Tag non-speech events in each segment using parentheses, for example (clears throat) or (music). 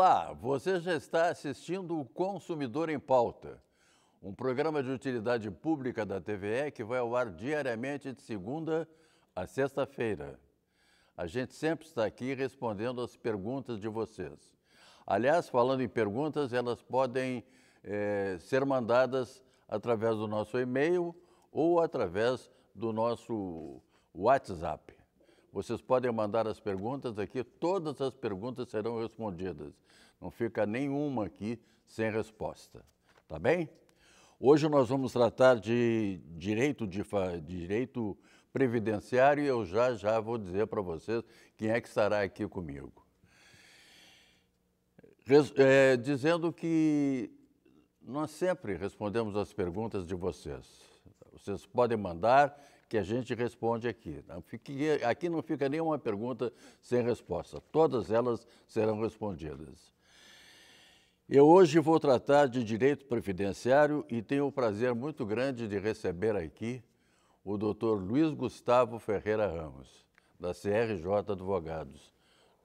Olá, você já está assistindo o Consumidor em Pauta, um programa de utilidade pública da TVE que vai ao ar diariamente de segunda a sexta-feira. A gente sempre está aqui respondendo as perguntas de vocês. Aliás, falando em perguntas, elas podem é, ser mandadas através do nosso e-mail ou através do nosso WhatsApp. Vocês podem mandar as perguntas aqui, todas as perguntas serão respondidas. Não fica nenhuma aqui sem resposta. Tá bem? Hoje nós vamos tratar de direito, de, direito previdenciário e eu já já vou dizer para vocês quem é que estará aqui comigo. Res, é, dizendo que nós sempre respondemos as perguntas de vocês. Vocês podem mandar que a gente responde aqui. Né? Aqui não fica nenhuma pergunta sem resposta. Todas elas serão respondidas. Eu hoje vou tratar de direito previdenciário e tenho o prazer muito grande de receber aqui o doutor Luiz Gustavo Ferreira Ramos, da CRJ Advogados.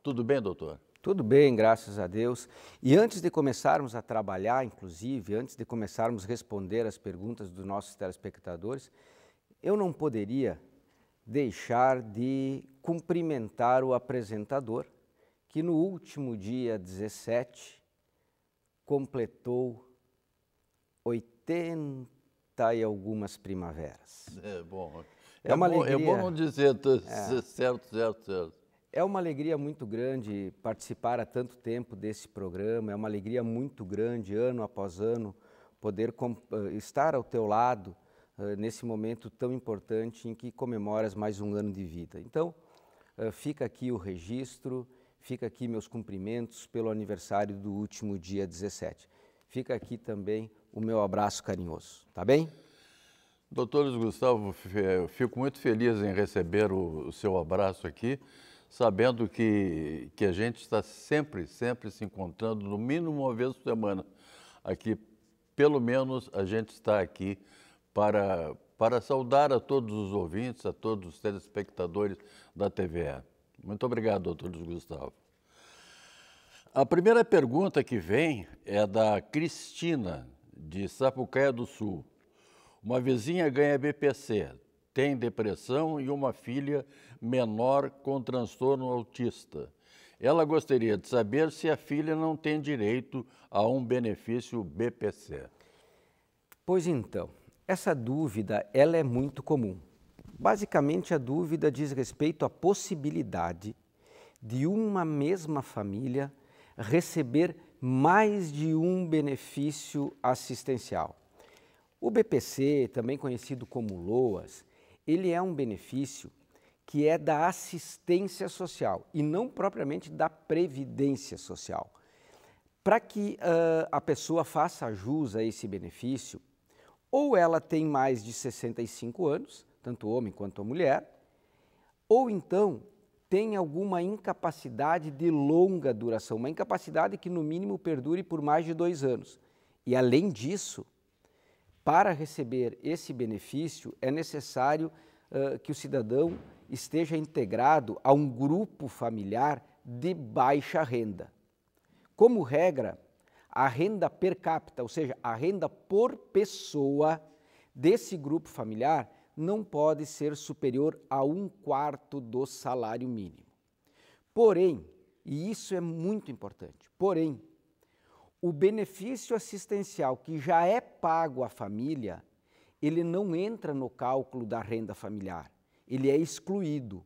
Tudo bem, doutor? Tudo bem, graças a Deus. E antes de começarmos a trabalhar, inclusive, antes de começarmos a responder as perguntas dos nossos telespectadores, eu não poderia deixar de cumprimentar o apresentador, que no último dia 17 completou 80 e algumas primaveras. É bom. É, é, uma é bom, é alegria, é bom não dizer, é, certo, certo, certo. É uma alegria muito grande participar há tanto tempo desse programa, é uma alegria muito grande, ano após ano, poder eh, estar ao teu lado, nesse momento tão importante em que comemoras mais um ano de vida. Então, fica aqui o registro, fica aqui meus cumprimentos pelo aniversário do último dia 17. Fica aqui também o meu abraço carinhoso, tá bem? Doutor Gustavo, é, eu fico muito feliz em receber o, o seu abraço aqui sabendo que, que a gente está sempre, sempre se encontrando, no mínimo uma vez por semana. Aqui, pelo menos, a gente está aqui para, para saudar a todos os ouvintes, a todos os telespectadores da TVA. Muito obrigado, doutor Luiz Gustavo. A primeira pergunta que vem é da Cristina, de Sapucaia do Sul. Uma vizinha ganha BPC, tem depressão e uma filha menor com transtorno autista. Ela gostaria de saber se a filha não tem direito a um benefício BPC. Pois então, essa dúvida, ela é muito comum. Basicamente, a dúvida diz respeito à possibilidade de uma mesma família receber mais de um benefício assistencial. O BPC, também conhecido como LOAS, ele é um benefício que é da assistência social e não propriamente da previdência social. Para que uh, a pessoa faça jus a esse benefício, ou ela tem mais de 65 anos, tanto homem quanto a mulher, ou então tem alguma incapacidade de longa duração, uma incapacidade que no mínimo perdure por mais de dois anos. E além disso, para receber esse benefício é necessário uh, que o cidadão esteja integrado a um grupo familiar de baixa renda. Como regra, a renda per capita, ou seja, a renda por pessoa desse grupo familiar, não pode ser superior a um quarto do salário mínimo. Porém, e isso é muito importante, porém, o benefício assistencial que já é pago à família, ele não entra no cálculo da renda familiar, ele é excluído.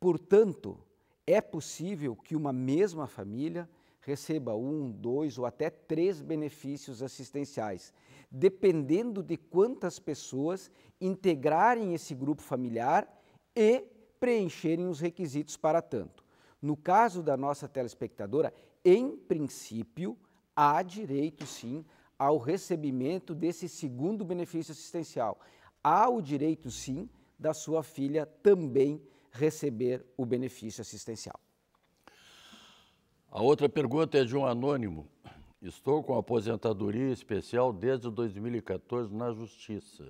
Portanto, é possível que uma mesma família receba um, dois ou até três benefícios assistenciais, dependendo de quantas pessoas integrarem esse grupo familiar e preencherem os requisitos para tanto. No caso da nossa telespectadora, em princípio, há direito sim ao recebimento desse segundo benefício assistencial. Há o direito sim da sua filha também receber o benefício assistencial. A outra pergunta é de um anônimo. Estou com aposentadoria especial desde 2014 na Justiça.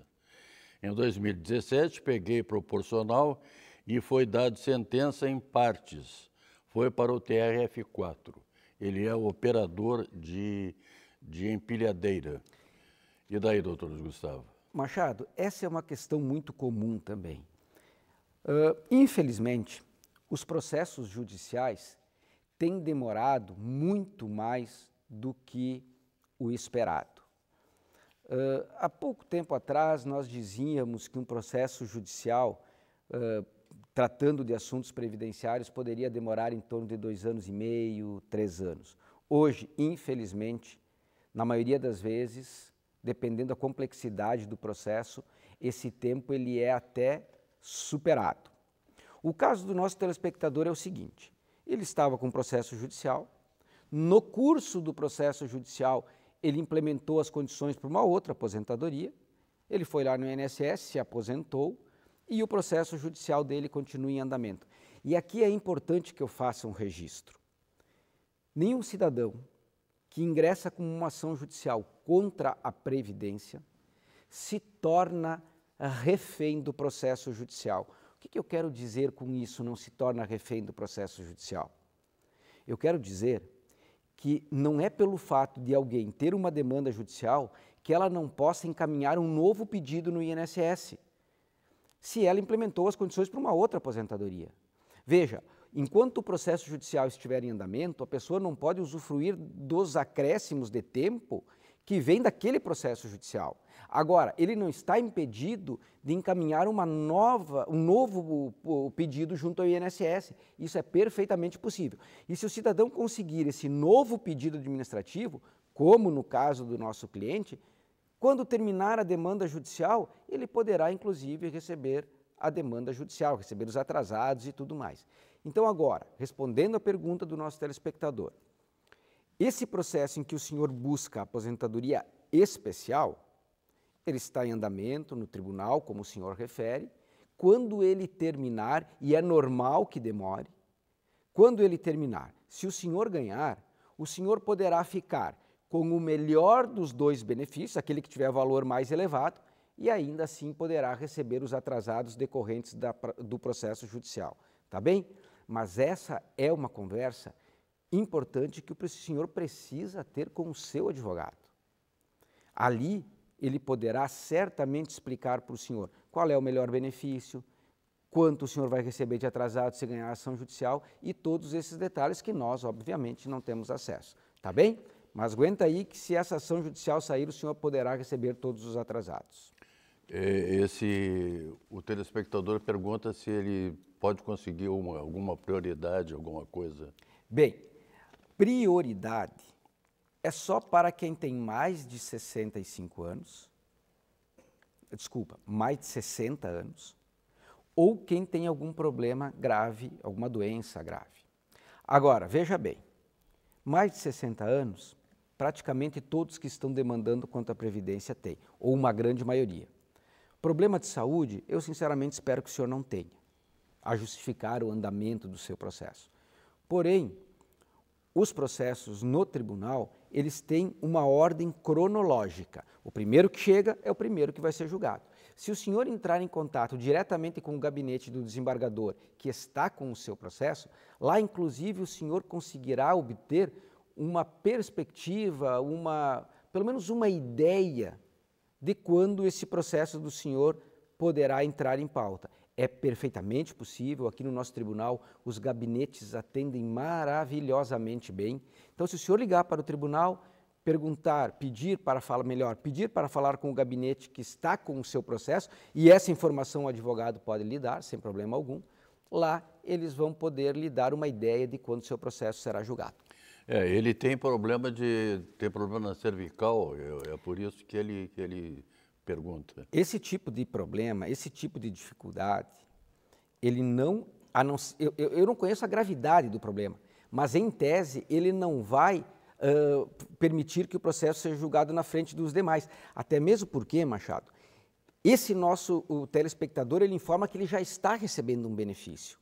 Em 2017, peguei proporcional e foi dado sentença em partes. Foi para o TRF4. Ele é o operador de, de empilhadeira. E daí, doutor Gustavo? Machado, essa é uma questão muito comum também. Uh, infelizmente, os processos judiciais tem demorado muito mais do que o esperado. Uh, há pouco tempo atrás, nós dizíamos que um processo judicial uh, tratando de assuntos previdenciários poderia demorar em torno de dois anos e meio, três anos. Hoje, infelizmente, na maioria das vezes, dependendo da complexidade do processo, esse tempo ele é até superado. O caso do nosso telespectador é o seguinte: ele estava com processo judicial. No curso do processo judicial, ele implementou as condições para uma outra aposentadoria. Ele foi lá no INSS, se aposentou e o processo judicial dele continua em andamento. E aqui é importante que eu faça um registro. Nenhum cidadão que ingressa com uma ação judicial contra a Previdência se torna refém do processo judicial. O que, que eu quero dizer com isso não se torna refém do processo judicial? Eu quero dizer que não é pelo fato de alguém ter uma demanda judicial que ela não possa encaminhar um novo pedido no INSS, se ela implementou as condições para uma outra aposentadoria. Veja, enquanto o processo judicial estiver em andamento, a pessoa não pode usufruir dos acréscimos de tempo que vem daquele processo judicial. Agora, ele não está impedido de encaminhar uma nova, um novo pedido junto ao INSS. Isso é perfeitamente possível. E se o cidadão conseguir esse novo pedido administrativo, como no caso do nosso cliente, quando terminar a demanda judicial, ele poderá inclusive receber a demanda judicial, receber os atrasados e tudo mais. Então, agora, respondendo à pergunta do nosso telespectador, esse processo em que o senhor busca a aposentadoria especial, ele está em andamento no tribunal, como o senhor refere. Quando ele terminar, e é normal que demore, quando ele terminar, se o senhor ganhar, o senhor poderá ficar com o melhor dos dois benefícios, aquele que tiver valor mais elevado, e ainda assim poderá receber os atrasados decorrentes da, do processo judicial. Tá bem? Mas essa é uma conversa importante que o senhor precisa ter com o seu advogado. Ali, ele poderá certamente explicar para o senhor qual é o melhor benefício, quanto o senhor vai receber de atrasado se ganhar ação judicial e todos esses detalhes que nós, obviamente, não temos acesso. Tá bem? Mas aguenta aí que se essa ação judicial sair, o senhor poderá receber todos os atrasados. É, esse, o telespectador pergunta se ele pode conseguir uma, alguma prioridade, alguma coisa. Bem, prioridade é só para quem tem mais de 65 anos, desculpa, mais de 60 anos, ou quem tem algum problema grave, alguma doença grave. Agora, veja bem, mais de 60 anos, praticamente todos que estão demandando quanto à Previdência têm, ou uma grande maioria. Problema de saúde, eu sinceramente espero que o senhor não tenha, a justificar o andamento do seu processo. Porém, os processos no tribunal, eles têm uma ordem cronológica. O primeiro que chega é o primeiro que vai ser julgado. Se o senhor entrar em contato diretamente com o gabinete do desembargador que está com o seu processo, lá inclusive o senhor conseguirá obter uma perspectiva, uma, pelo menos uma ideia de quando esse processo do senhor poderá entrar em pauta. É perfeitamente possível. Aqui no nosso tribunal, os gabinetes atendem maravilhosamente bem. Então, se o senhor ligar para o tribunal, perguntar, pedir para falar melhor, pedir para falar com o gabinete que está com o seu processo, e essa informação o advogado pode lhe dar, sem problema algum, lá eles vão poder lhe dar uma ideia de quando o seu processo será julgado. É, ele tem problema de ter problema na cervical, é, é por isso que ele, que ele pergunta. Esse tipo de problema, esse tipo de dificuldade, ele não. não eu, eu, não conheço a gravidade do problema, mas em tese ele não vai uh, permitir que o processo seja julgado na frente dos demais. Até mesmo porque, Machado, esse nosso telespectador ele informa que ele já está recebendo um benefício.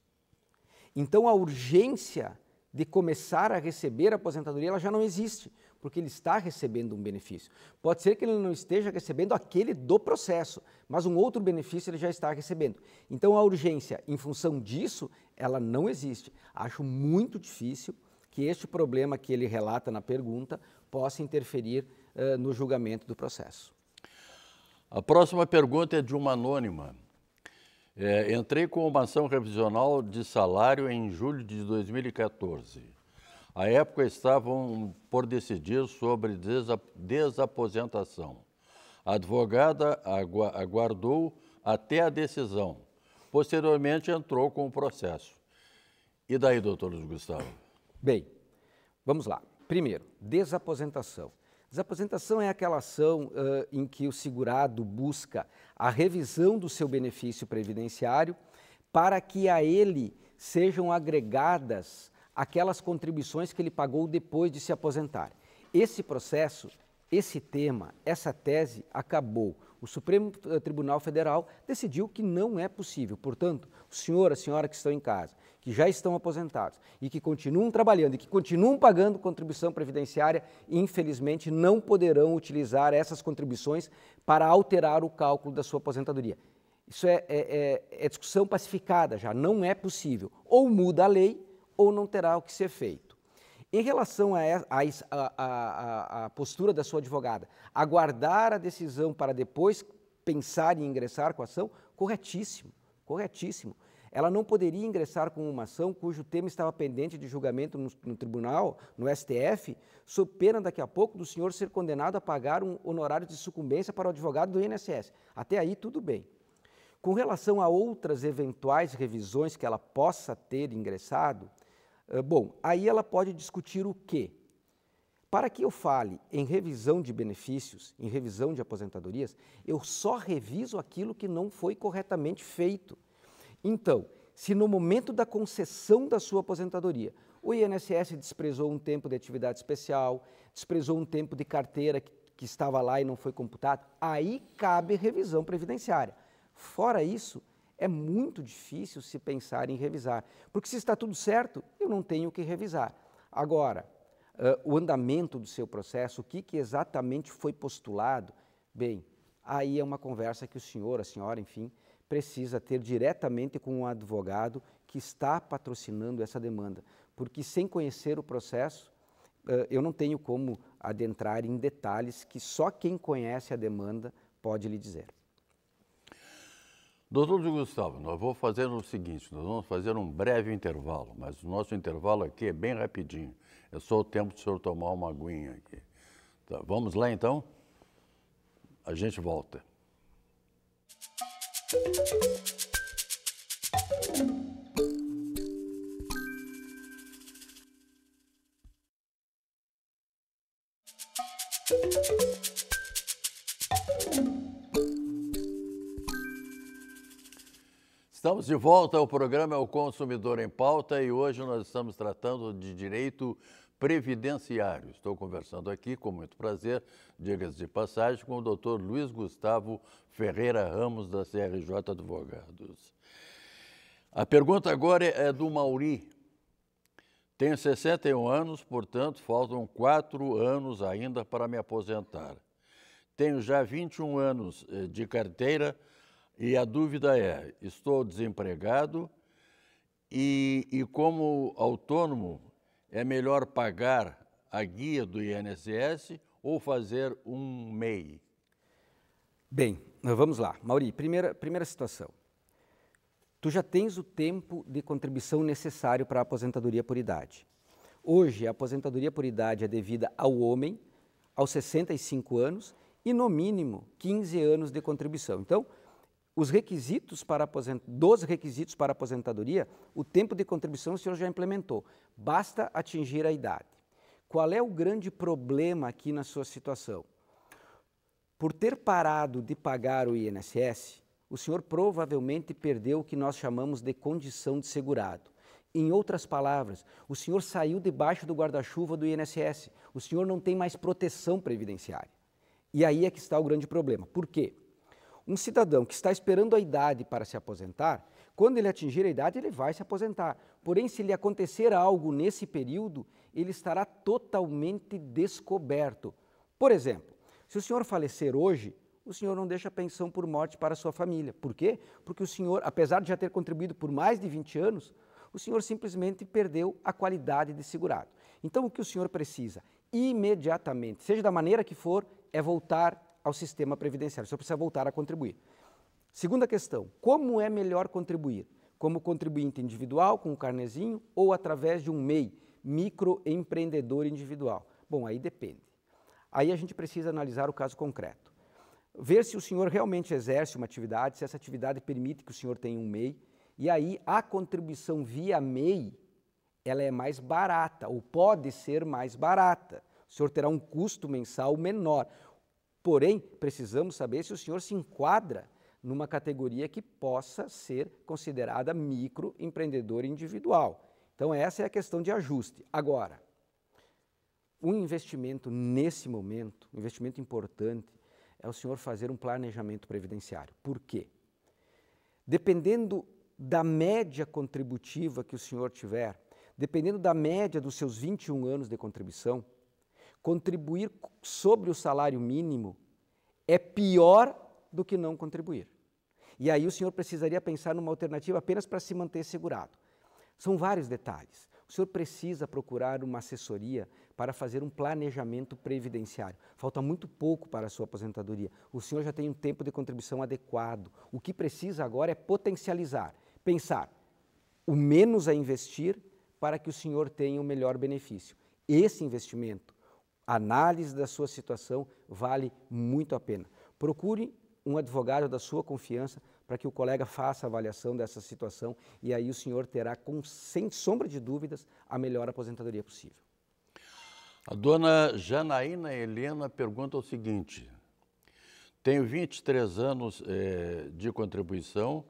Então a urgência de começar a receber a aposentadoria ela já não existe porque ele está recebendo um benefício. Pode ser que ele não esteja recebendo aquele do processo, mas um outro benefício ele já está recebendo. Então a urgência, em função disso, ela não existe. Acho muito difícil que este problema que ele relata na pergunta possa interferir uh, no julgamento do processo. A próxima pergunta é de uma anônima. É, entrei com uma ação revisional de salário em julho de 2014. À época estavam por decidir sobre desaposentação. A advogada aguardou até a decisão. Posteriormente entrou com o processo. E daí, doutor Luiz Gustavo? Bem, vamos lá. Primeiro, desaposentação. Desaposentação é aquela ação uh, em que o segurado busca a revisão do seu benefício previdenciário para que a ele sejam agregadas aquelas contribuições que ele pagou depois de se aposentar. Esse processo, esse tema, essa tese acabou. O Supremo Tribunal Federal decidiu que não é possível. Portanto, o senhor, a senhora que estão em casa, que já estão aposentados e que continuam trabalhando e que continuam pagando contribuição previdenciária, infelizmente não poderão utilizar essas contribuições para alterar o cálculo da sua aposentadoria. Isso é, é, é, é discussão pacificada já, não é possível. Ou muda a lei ou não terá o que ser feito. Em relação à postura da sua advogada, aguardar a decisão para depois pensar em ingressar com a ação, corretíssimo, corretíssimo. Ela não poderia ingressar com uma ação cujo tema estava pendente de julgamento no, no tribunal, no STF, sob pena daqui a pouco do senhor ser condenado a pagar um honorário de sucumbência para o advogado do INSS. Até aí tudo bem. Com relação a outras eventuais revisões que ela possa ter ingressado, Bom, aí ela pode discutir o quê? Para que eu fale em revisão de benefícios, em revisão de aposentadorias, eu só reviso aquilo que não foi corretamente feito. Então, se no momento da concessão da sua aposentadoria, o INSS desprezou um tempo de atividade especial, desprezou um tempo de carteira que, que estava lá e não foi computado, aí cabe revisão previdenciária. Fora isso, é muito difícil se pensar em revisar, porque se está tudo certo, eu não tenho o que revisar. Agora, uh, o andamento do seu processo, o que, que exatamente foi postulado, bem, aí é uma conversa que o senhor, a senhora, enfim, precisa ter diretamente com um advogado que está patrocinando essa demanda, porque sem conhecer o processo, uh, eu não tenho como adentrar em detalhes que só quem conhece a demanda pode lhe dizer. Doutor Gustavo, nós vamos fazer o seguinte, nós vamos fazer um breve intervalo, mas o nosso intervalo aqui é bem rapidinho. É só o tempo do senhor tomar uma aguinha aqui. Tá, vamos lá então? A gente volta. Música Estamos de volta ao programa é O Consumidor em Pauta e hoje nós estamos tratando de direito previdenciário. Estou conversando aqui com muito prazer, diga-se de passagem, com o doutor Luiz Gustavo Ferreira Ramos, da CRJ Advogados. A pergunta agora é do Mauri. Tenho 61 anos, portanto, faltam quatro anos ainda para me aposentar. Tenho já 21 anos eh, de carteira e a dúvida é: estou desempregado e, e como autônomo, é melhor pagar a guia do INSS ou fazer um MEI? Bem, ah, vamos lá. Mauri, primeira, primeira situação. Tu já tens o tempo de contribuição necessário para a aposentadoria por idade. Hoje, a aposentadoria por idade é devida ao homem aos 65 anos e, no mínimo, 15 anos de contribuição. Então, os requisitos para dos requisitos para aposentadoria, o tempo de contribuição o senhor já implementou. Basta atingir a idade. Qual é o grande problema aqui na sua situação? Por ter parado de pagar o INSS, o senhor provavelmente perdeu o que nós chamamos de condição de segurado. Em outras palavras, o senhor saiu debaixo do guarda-chuva do INSS. O senhor não tem mais proteção previdenciária. E aí é que está o grande problema. Por quê? Um cidadão que está esperando a idade para se aposentar, quando ele atingir a idade, ele vai se aposentar. Porém, se lhe acontecer algo nesse período, ele estará totalmente descoberto. Por exemplo, se o senhor falecer hoje, o senhor não deixa pensão por morte para a sua família. Por quê? Porque o senhor, apesar de já ter contribuído por mais de 20 anos, o senhor simplesmente perdeu a qualidade de segurado. Então, o que o senhor precisa imediatamente, seja da maneira que for, é voltar ao sistema previdenciário, só precisa voltar a contribuir. Segunda questão, como é melhor contribuir? Como contribuinte individual, com o carnezinho, ou através de um MEI, microempreendedor individual? Bom, aí depende. Aí a gente precisa analisar o caso concreto. Ver se o senhor realmente exerce uma atividade, se essa atividade permite que o senhor tenha um MEI, e aí a contribuição via MEI, ela é mais barata, ou pode ser mais barata. O senhor terá um custo mensal menor. Porém, precisamos saber se o senhor se enquadra numa categoria que possa ser considerada microempreendedor individual. Então, essa é a questão de ajuste. Agora, um investimento nesse momento, um investimento importante, é o senhor fazer um planejamento previdenciário. Por quê? Dependendo da média contributiva que o senhor tiver, dependendo da média dos seus 21 anos de contribuição, Contribuir sobre o salário mínimo é pior do que não contribuir. E aí o senhor precisaria pensar numa alternativa apenas para se manter segurado. São vários detalhes. O senhor precisa procurar uma assessoria para fazer um planejamento previdenciário. Falta muito pouco para a sua aposentadoria. O senhor já tem um tempo de contribuição adequado. O que precisa agora é potencializar, pensar o menos a investir para que o senhor tenha o melhor benefício. Esse investimento análise da sua situação vale muito a pena. Procure um advogado da sua confiança para que o colega faça a avaliação dessa situação e aí o senhor terá, com, sem sombra de dúvidas, a melhor aposentadoria possível. A dona Janaína Helena pergunta o seguinte: tenho 23 anos eh, de contribuição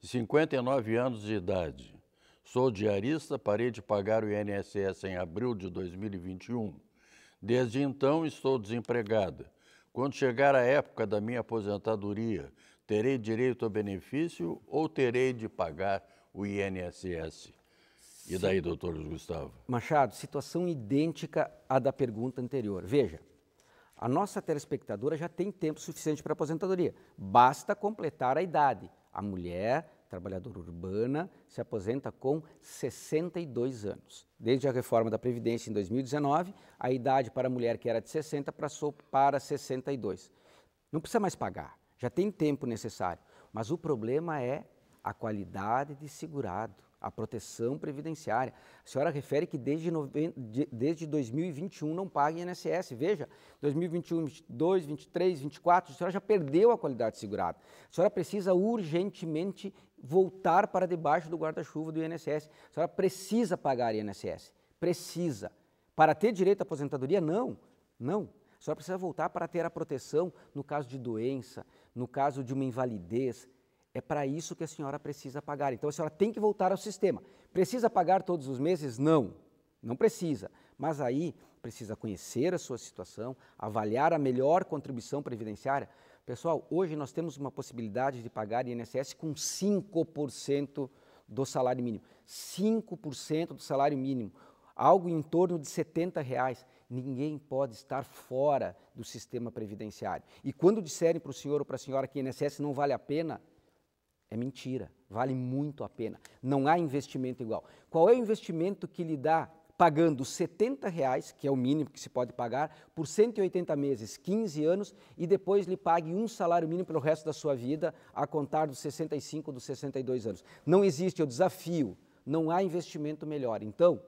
e 59 anos de idade. Sou diarista, parei de pagar o INSS em abril de 2021. Desde então estou desempregada. Quando chegar a época da minha aposentadoria, terei direito ao benefício ou terei de pagar o INSS? E daí, doutor Gustavo? Machado, situação idêntica à da pergunta anterior. Veja, a nossa telespectadora já tem tempo suficiente para aposentadoria. Basta completar a idade. A mulher trabalhadora urbana, se aposenta com 62 anos. Desde a reforma da Previdência em 2019, a idade para a mulher que era de 60 passou para 62. Não precisa mais pagar, já tem tempo necessário. Mas o problema é a qualidade de segurado, a proteção previdenciária. A senhora refere que desde, nove... desde 2021 não paga INSS. Veja, 2021, 2022, 2023, 2024, a senhora já perdeu a qualidade de segurado. A senhora precisa urgentemente voltar para debaixo do guarda-chuva do INSS. A senhora precisa pagar INSS. Precisa. Para ter direito à aposentadoria, não. Não. A senhora precisa voltar para ter a proteção no caso de doença, no caso de uma invalidez. É para isso que a senhora precisa pagar. Então a senhora tem que voltar ao sistema. Precisa pagar todos os meses? Não. Não precisa. Mas aí precisa conhecer a sua situação, avaliar a melhor contribuição previdenciária. Pessoal, hoje nós temos uma possibilidade de pagar INSS com 5% do salário mínimo. 5% do salário mínimo, algo em torno de 70 reais. Ninguém pode estar fora do sistema previdenciário. E quando disserem para o senhor ou para a senhora que INSS não vale a pena, é mentira, vale muito a pena. Não há investimento igual. Qual é o investimento que lhe dá pagando 70 reais, que é o mínimo que se pode pagar, por 180 meses, 15 anos, e depois lhe pague um salário mínimo pelo resto da sua vida, a contar dos 65, dos 62 anos. Não existe, o desafio, não há investimento melhor. Então,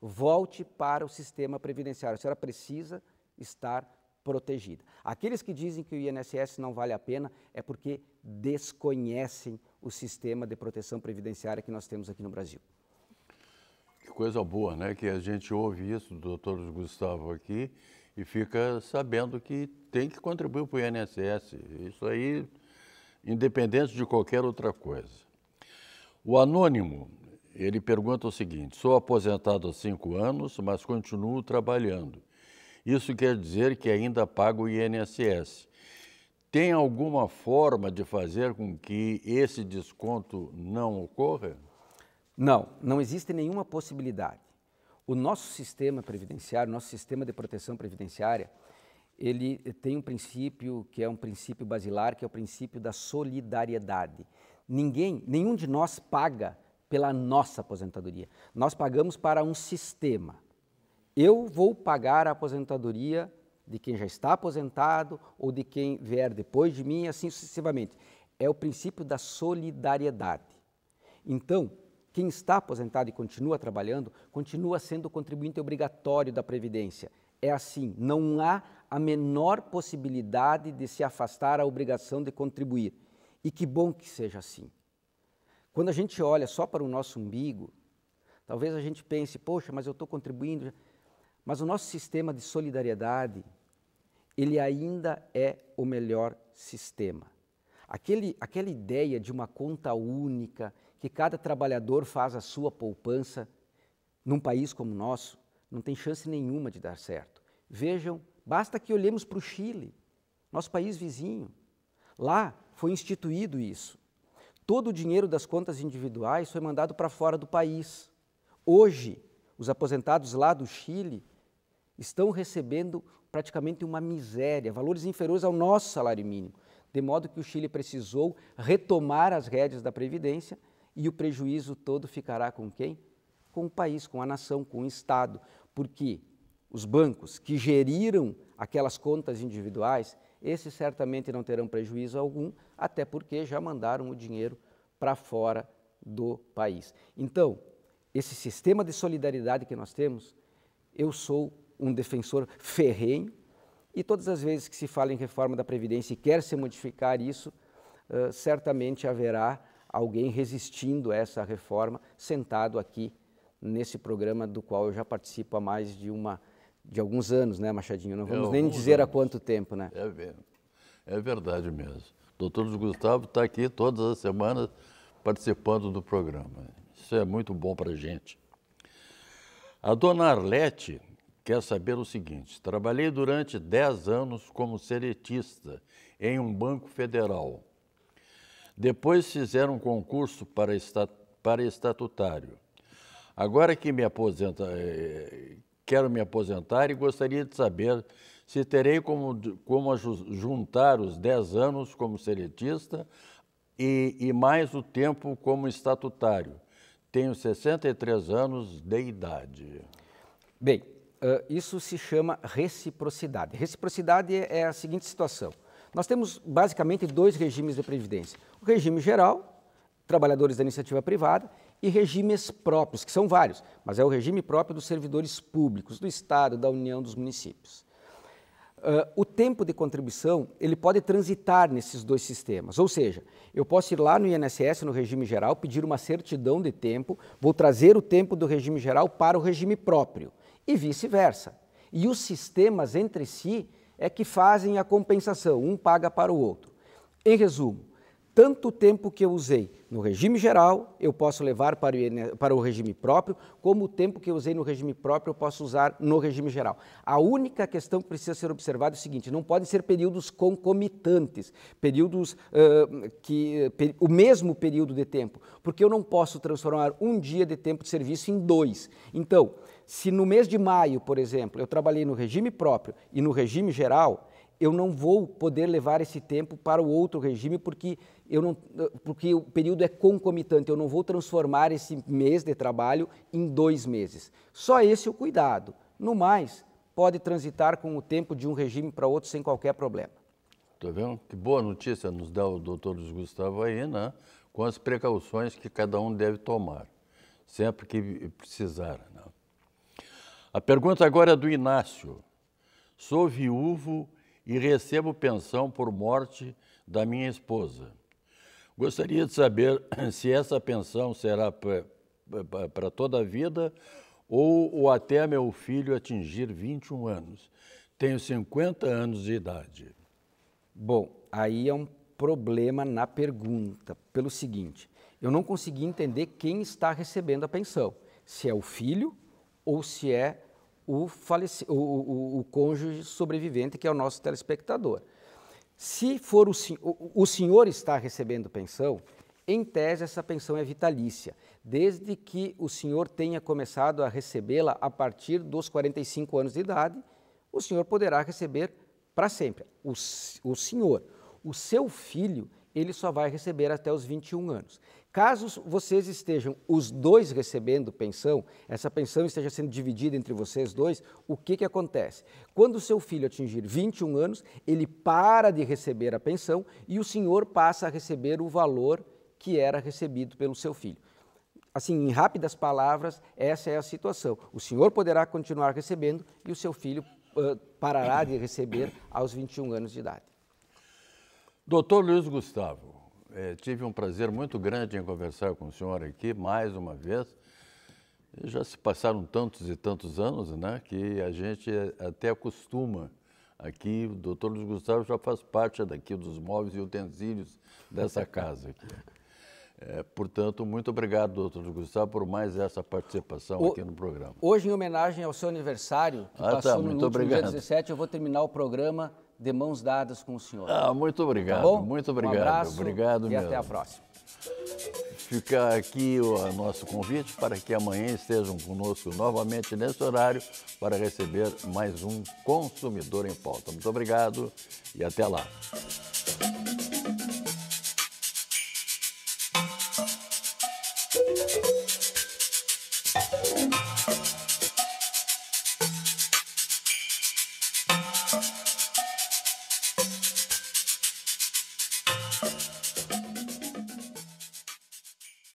volte para o sistema previdenciário. A senhora precisa estar protegida. Aqueles que dizem que o INSS não vale a pena é porque desconhecem o sistema de proteção previdenciária que nós temos aqui no Brasil. Que coisa boa, né? Que a gente ouve isso do doutor Gustavo aqui e fica sabendo que tem que contribuir para o INSS. Isso aí, independente de qualquer outra coisa. O anônimo, ele pergunta o seguinte: sou aposentado há cinco anos, mas continuo trabalhando. Isso quer dizer que ainda pago o INSS. Tem alguma forma de fazer com que esse desconto não ocorra? Não, não existe nenhuma possibilidade. O nosso sistema previdenciário, nosso sistema de proteção previdenciária, ele tem um princípio que é um princípio basilar, que é o princípio da solidariedade. Ninguém, nenhum de nós paga pela nossa aposentadoria. Nós pagamos para um sistema. Eu vou pagar a aposentadoria de quem já está aposentado ou de quem vier depois de mim, assim sucessivamente. É o princípio da solidariedade. Então, quem está aposentado e continua trabalhando, continua sendo contribuinte obrigatório da Previdência. É assim, não há a menor possibilidade de se afastar a obrigação de contribuir. E que bom que seja assim. Quando a gente olha só para o nosso umbigo, talvez a gente pense, poxa, mas eu estou contribuindo. Mas o nosso sistema de solidariedade, ele ainda é o melhor sistema. Aquele, aquela ideia de uma conta única, que cada trabalhador faz a sua poupança, num país como o nosso, não tem chance nenhuma de dar certo. Vejam, basta que olhemos para o Chile, nosso país vizinho. Lá foi instituído isso. Todo o dinheiro das contas individuais foi mandado para fora do país. Hoje, os aposentados lá do Chile estão recebendo praticamente uma miséria, valores inferiores ao nosso salário mínimo. De modo que o Chile precisou retomar as rédeas da Previdência e o prejuízo todo ficará com quem? Com o país, com a nação, com o Estado, porque os bancos que geriram aquelas contas individuais, esses certamente não terão prejuízo algum, até porque já mandaram o dinheiro para fora do país. Então, esse sistema de solidariedade que nós temos, eu sou um defensor ferrenho e todas as vezes que se fala em reforma da Previdência e quer se modificar isso, uh, certamente haverá alguém resistindo a essa reforma sentado aqui nesse programa do qual eu já participo há mais de uma de alguns anos, né, Machadinho? Não vamos é, nem dizer anos. há quanto tempo, né? É, é verdade mesmo. O doutor Gustavo está aqui todas as semanas participando do programa. Isso é muito bom para a gente. A dona Arlete quer saber o seguinte: trabalhei durante 10 anos como seletista em um banco federal. Depois fizeram um concurso para, estat, para estatutário. Agora que me aposenta, eh, quero me aposentar e gostaria de saber se terei como, como juntar os 10 anos como seletista e, e mais o tempo como estatutário. Tenho 63 anos de idade. Bem, isso se chama reciprocidade. Reciprocidade é a seguinte situação. Nós temos basicamente dois regimes de previdência: o regime geral, trabalhadores da iniciativa privada, e regimes próprios, que são vários, mas é o regime próprio dos servidores públicos, do Estado, da União, dos municípios. Uh, o tempo de contribuição ele pode transitar nesses dois sistemas, ou seja, eu posso ir lá no INSS no regime geral pedir uma certidão de tempo, vou trazer o tempo do regime geral para o regime próprio e vice-versa. E os sistemas entre si é que fazem a compensação, um paga para o outro. Em resumo, tanto tempo que eu usei no regime geral, eu posso levar para o, para o regime próprio, como o tempo que eu usei no regime próprio, eu posso usar no regime geral. A única questão que precisa ser observada é o seguinte: não podem ser períodos concomitantes, períodos uh, que. Per, o mesmo período de tempo, porque eu não posso transformar um dia de tempo de serviço em dois. Então, se no mês de maio, por exemplo, eu trabalhei no regime próprio e no regime geral, eu não vou poder levar esse tempo para o outro regime porque, eu não, porque o período é concomitante, eu não vou transformar esse mês de trabalho em dois meses. Só esse é o cuidado. No mais, pode transitar com o tempo de um regime para outro sem qualquer problema. Tá vendo? Que boa notícia nos dá o doutor Gustavo aí, né? Com as precauções que cada um deve tomar, sempre que precisar. Né? A pergunta agora é do Inácio. Sou viúvo e recebo pensão por morte da minha esposa. Gostaria de saber (clears throat) se essa pensão será para toda a vida ou, ou até meu filho atingir 21 anos. Tenho 50 anos de idade. Bom, aí é um problema na pergunta, pelo seguinte: eu não consegui entender quem está recebendo a pensão. Se é o filho ou se é o, faleci, o, o, o, cônjuge sobrevivente, que é o nosso telespectador. Se for o, o senhor está recebendo pensão, em tese essa pensão é vitalícia, desde que o senhor tenha começado a recebê-la a partir dos 45 anos de idade, o senhor poderá receber para sempre. O, o senhor, o seu filho ele só vai receber até os 21 anos. Caso vocês estejam os dois recebendo pensão, essa pensão esteja sendo dividida entre vocês dois, o que, que acontece? Quando o seu filho atingir 21 anos, ele para de receber a pensão e o senhor passa a receber o valor que era recebido pelo seu filho. Assim, em rápidas palavras, essa é a situação. O senhor poderá continuar recebendo e o seu filho uh, parará de receber aos 21 anos de idade. Doutor Luiz Gustavo, é, tive um prazer muito grande em conversar com o senhor aqui mais uma vez. Já se passaram tantos e tantos anos, né, que a gente até acostuma aqui. O doutor Luiz Gustavo já faz parte daqui dos móveis e utensílios dessa (laughs) casa aqui. É, portanto, muito obrigado, doutor Gustavo, por mais essa participação o, aqui no programa. Hoje, em homenagem ao seu aniversário, que ah, tá, passou tá, no último obrigado. dia 17, eu vou terminar o programa de mãos dadas com o senhor. Ah, muito obrigado. Tá muito obrigado. Um abraço obrigado e até a próxima. Fica aqui o nosso convite para que amanhã estejam conosco novamente nesse horário para receber mais um Consumidor em Pauta. Muito obrigado e até lá.